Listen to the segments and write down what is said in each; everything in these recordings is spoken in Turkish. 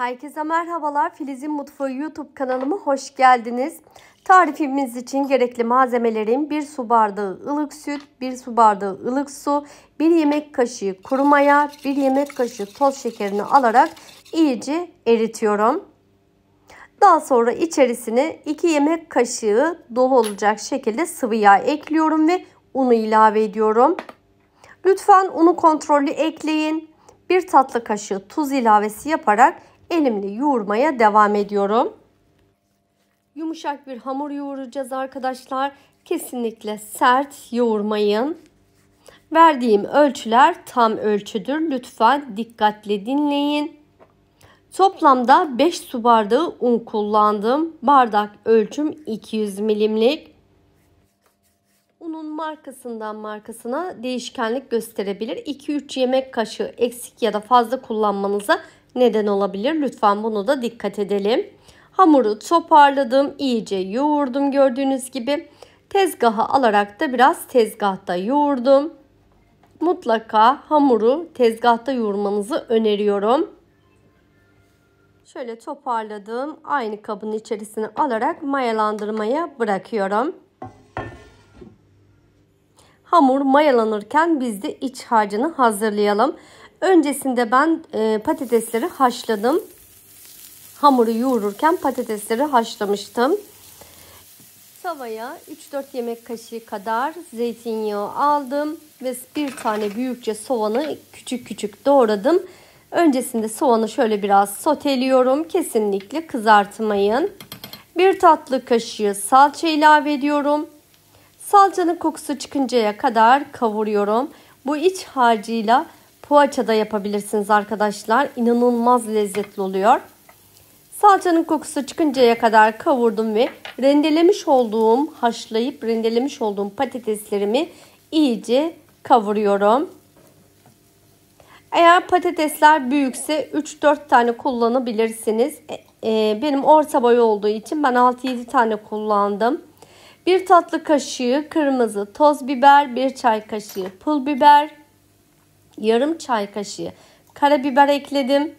Herkese merhabalar. Filiz'in Mutfağı YouTube kanalıma hoş geldiniz. Tarifimiz için gerekli malzemelerim 1 su bardağı ılık süt, 1 su bardağı ılık su, 1 yemek kaşığı kuru maya, 1 yemek kaşığı toz şekerini alarak iyice eritiyorum. Daha sonra içerisine 2 yemek kaşığı dolu olacak şekilde sıvı yağ ekliyorum ve unu ilave ediyorum. Lütfen unu kontrollü ekleyin. 1 tatlı kaşığı tuz ilavesi yaparak elimle yoğurmaya devam ediyorum. Yumuşak bir hamur yoğuracağız arkadaşlar. Kesinlikle sert yoğurmayın. Verdiğim ölçüler tam ölçüdür. Lütfen dikkatle dinleyin. Toplamda 5 su bardağı un kullandım. Bardak ölçüm 200 milimlik. Unun markasından markasına değişkenlik gösterebilir. 2-3 yemek kaşığı eksik ya da fazla kullanmanıza neden olabilir. Lütfen bunu da dikkat edelim. Hamuru toparladım, iyice yoğurdum gördüğünüz gibi. Tezgaha alarak da biraz tezgahta yoğurdum. Mutlaka hamuru tezgahta yoğurmanızı öneriyorum. Şöyle toparladım. Aynı kabın içerisine alarak mayalandırmaya bırakıyorum. Hamur mayalanırken biz de iç harcını hazırlayalım. Öncesinde ben e, patatesleri haşladım. Hamuru yoğururken patatesleri haşlamıştım. Tavaya 3-4 yemek kaşığı kadar zeytinyağı aldım ve bir tane büyükçe soğanı küçük küçük doğradım. Öncesinde soğanı şöyle biraz soteliyorum. Kesinlikle kızartmayın. Bir tatlı kaşığı salça ilave ediyorum. Salçanın kokusu çıkıncaya kadar kavuruyorum. Bu iç harcıyla poğaçada yapabilirsiniz arkadaşlar. İnanılmaz lezzetli oluyor. Salçanın kokusu çıkıncaya kadar kavurdum ve rendelemiş olduğum, haşlayıp rendelemiş olduğum patateslerimi iyice kavuruyorum. Eğer patatesler büyükse 3-4 tane kullanabilirsiniz. E, e, benim orta boy olduğu için ben 6-7 tane kullandım. 1 tatlı kaşığı kırmızı toz biber, 1 çay kaşığı pul biber, yarım çay kaşığı karabiber ekledim.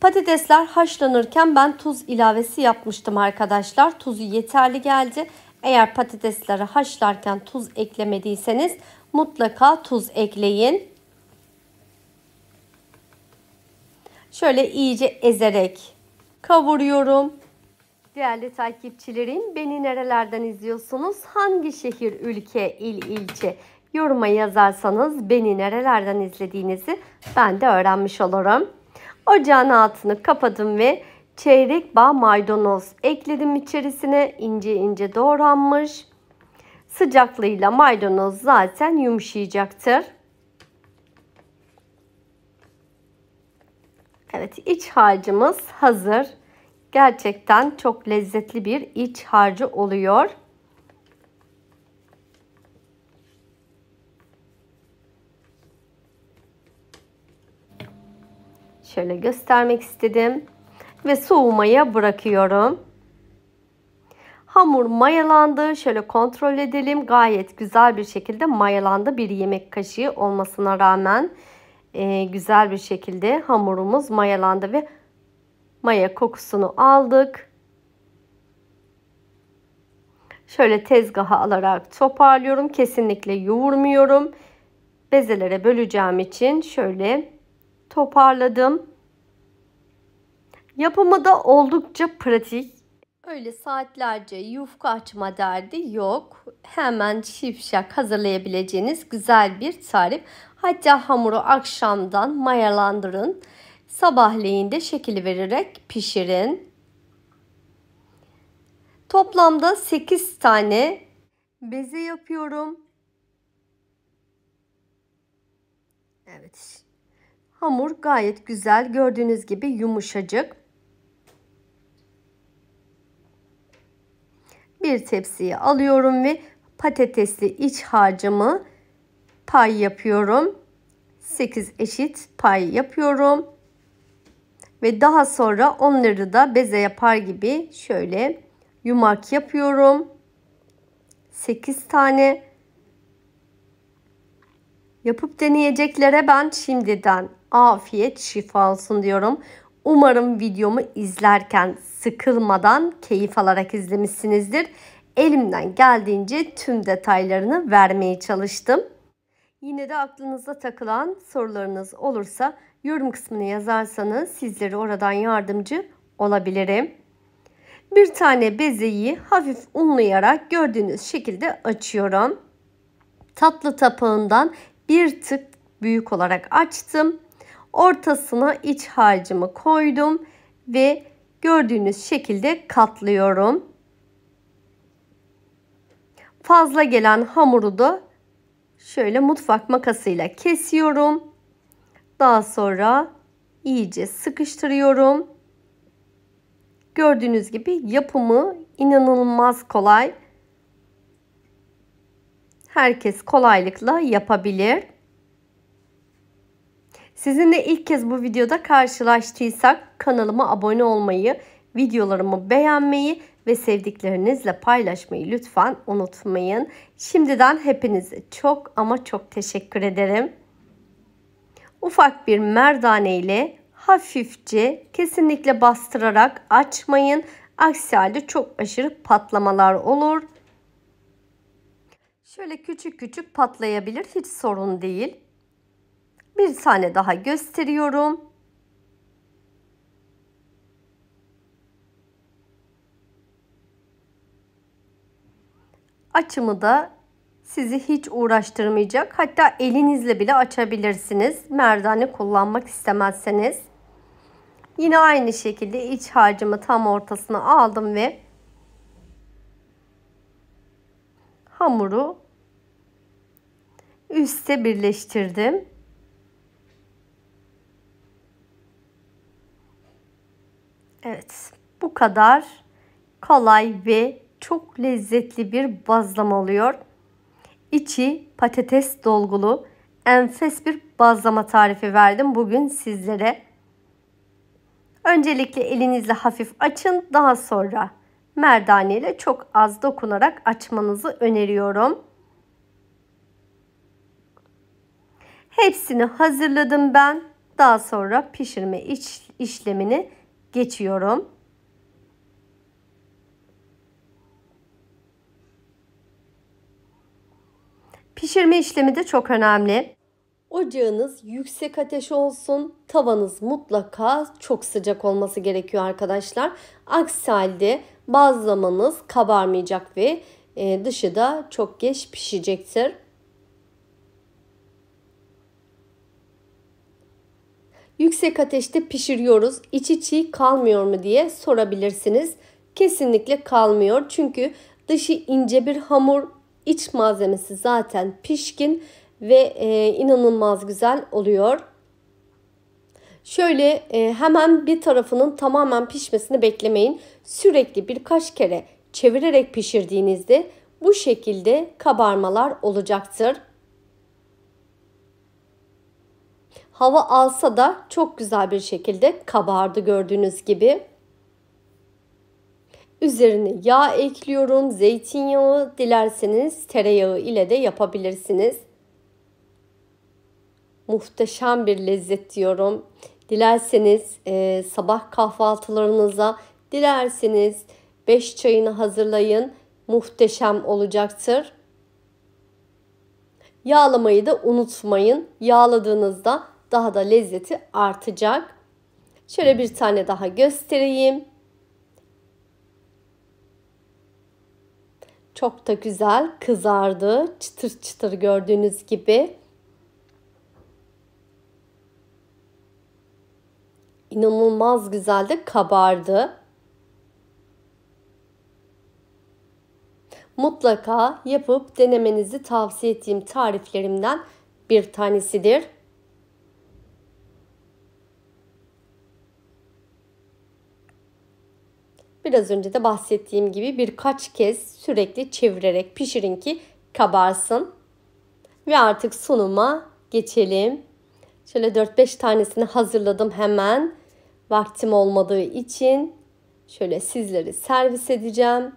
Patatesler haşlanırken ben tuz ilavesi yapmıştım arkadaşlar. Tuzu yeterli geldi. Eğer patatesleri haşlarken tuz eklemediyseniz mutlaka tuz ekleyin. Şöyle iyice ezerek kavuruyorum. Değerli takipçilerim beni nerelerden izliyorsunuz? Hangi şehir, ülke, il, ilçe Yoruma yazarsanız beni nerelerden izlediğinizi ben de öğrenmiş olurum. Ocağın altını kapadım ve çeyrek bağ maydanoz ekledim içerisine ince ince doğranmış. Sıcaklığıyla maydanoz zaten yumuşayacaktır. Evet iç harcımız hazır. Gerçekten çok lezzetli bir iç harcı oluyor. Şöyle göstermek istedim. Ve soğumaya bırakıyorum. Hamur mayalandı. Şöyle kontrol edelim. Gayet güzel bir şekilde mayalandı. Bir yemek kaşığı olmasına rağmen e, güzel bir şekilde hamurumuz mayalandı ve maya kokusunu aldık. Şöyle tezgaha alarak toparlıyorum. Kesinlikle yoğurmuyorum. Bezelere böleceğim için şöyle toparladım. Yapımı da oldukça pratik. Öyle saatlerce yufka açma derdi yok. Hemen şifşak hazırlayabileceğiniz güzel bir tarif. Hatta hamuru akşamdan mayalandırın. Sabahleyin de şekil vererek pişirin. Toplamda 8 tane beze yapıyorum. Evet. Hamur gayet güzel. Gördüğünüz gibi yumuşacık. Bir tepsiye alıyorum ve patatesli iç harcımı pay yapıyorum. 8 eşit pay yapıyorum. Ve daha sonra onları da beze yapar gibi şöyle yumak yapıyorum. 8 tane yapıp deneyeceklere ben şimdiden afiyet şifalsın diyorum. Umarım videomu izlerken sıkılmadan keyif alarak izlemişsinizdir. Elimden geldiğince tüm detaylarını vermeye çalıştım. Yine de aklınızda takılan sorularınız olursa yorum kısmını yazarsanız sizlere oradan yardımcı olabilirim. Bir tane bezeyi hafif unlayarak gördüğünüz şekilde açıyorum. Tatlı tapağından bir tık büyük olarak açtım. Ortasına iç harcımı koydum ve gördüğünüz şekilde katlıyorum. Fazla gelen hamuru da şöyle mutfak makasıyla kesiyorum. Daha sonra iyice sıkıştırıyorum. Gördüğünüz gibi yapımı inanılmaz kolay. Herkes kolaylıkla yapabilir. Sizinle ilk kez bu videoda karşılaştıysak kanalıma abone olmayı, videolarımı beğenmeyi ve sevdiklerinizle paylaşmayı lütfen unutmayın. Şimdiden hepinize çok ama çok teşekkür ederim. Ufak bir merdane ile hafifçe kesinlikle bastırarak açmayın. Aksi halde çok aşırı patlamalar olur. Şöyle küçük küçük patlayabilir hiç sorun değil. Bir tane daha gösteriyorum. Açımı da sizi hiç uğraştırmayacak. Hatta elinizle bile açabilirsiniz. Merdane kullanmak istemezseniz. Yine aynı şekilde iç harcımı tam ortasına aldım ve hamuru üste birleştirdim. Evet bu kadar kolay ve çok lezzetli bir bazlama oluyor. İçi patates dolgulu enfes bir bazlama tarifi verdim bugün sizlere. Öncelikle elinizle hafif açın daha sonra merdane ile çok az dokunarak açmanızı öneriyorum. Hepsini hazırladım ben. Daha sonra pişirme iş, işlemini geçiyorum. Pişirme işlemi de çok önemli. Ocağınız yüksek ateş olsun. Tavanız mutlaka çok sıcak olması gerekiyor arkadaşlar. Aksi halde bazlamanız kabarmayacak ve e, dışı da çok geç pişecektir. yüksek ateşte pişiriyoruz. İçi çiğ kalmıyor mu diye sorabilirsiniz. Kesinlikle kalmıyor. Çünkü dışı ince bir hamur, iç malzemesi zaten pişkin ve e, inanılmaz güzel oluyor. Şöyle e, hemen bir tarafının tamamen pişmesini beklemeyin. Sürekli birkaç kere çevirerek pişirdiğinizde bu şekilde kabarmalar olacaktır. Hava alsa da çok güzel bir şekilde kabardı gördüğünüz gibi. Üzerine yağ ekliyorum. Zeytinyağı dilerseniz tereyağı ile de yapabilirsiniz. Muhteşem bir lezzet diyorum. Dilerseniz e, sabah kahvaltılarınıza, dilerseniz 5 çayını hazırlayın. Muhteşem olacaktır. Yağlamayı da unutmayın. Yağladığınızda daha da lezzeti artacak. Şöyle bir tane daha göstereyim. Çok da güzel kızardı. Çıtır çıtır gördüğünüz gibi. İnanılmaz güzel de kabardı. Mutlaka yapıp denemenizi tavsiye ettiğim tariflerimden bir tanesidir. Biraz önce de bahsettiğim gibi birkaç kez sürekli çevirerek pişirin ki kabarsın. Ve artık sunuma geçelim. Şöyle 4-5 tanesini hazırladım hemen. Vaktim olmadığı için şöyle sizleri servis edeceğim.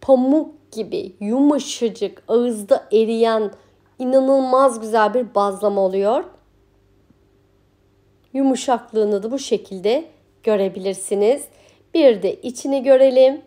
Pamuk gibi yumuşacık ağızda eriyen inanılmaz güzel bir bazlama oluyor. Yumuşaklığını da bu şekilde görebilirsiniz. Bir de içini görelim.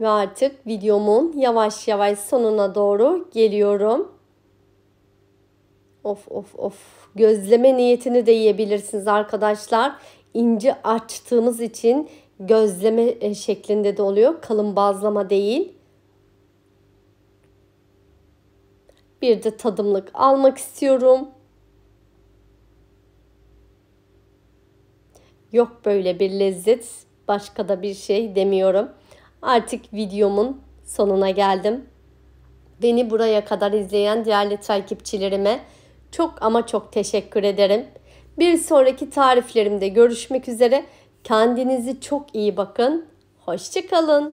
Ve artık videomun yavaş yavaş sonuna doğru geliyorum. Of of of. Gözleme niyetini de yiyebilirsiniz arkadaşlar. İnce açtığımız için gözleme e, şeklinde de oluyor. Kalın bazlama değil. Bir de tadımlık almak istiyorum. Yok böyle bir lezzet, başka da bir şey demiyorum. Artık videomun sonuna geldim. Beni buraya kadar izleyen değerli takipçilerime çok ama çok teşekkür ederim. Bir sonraki tariflerimde görüşmek üzere. Kendinizi çok iyi bakın. Hoşçakalın.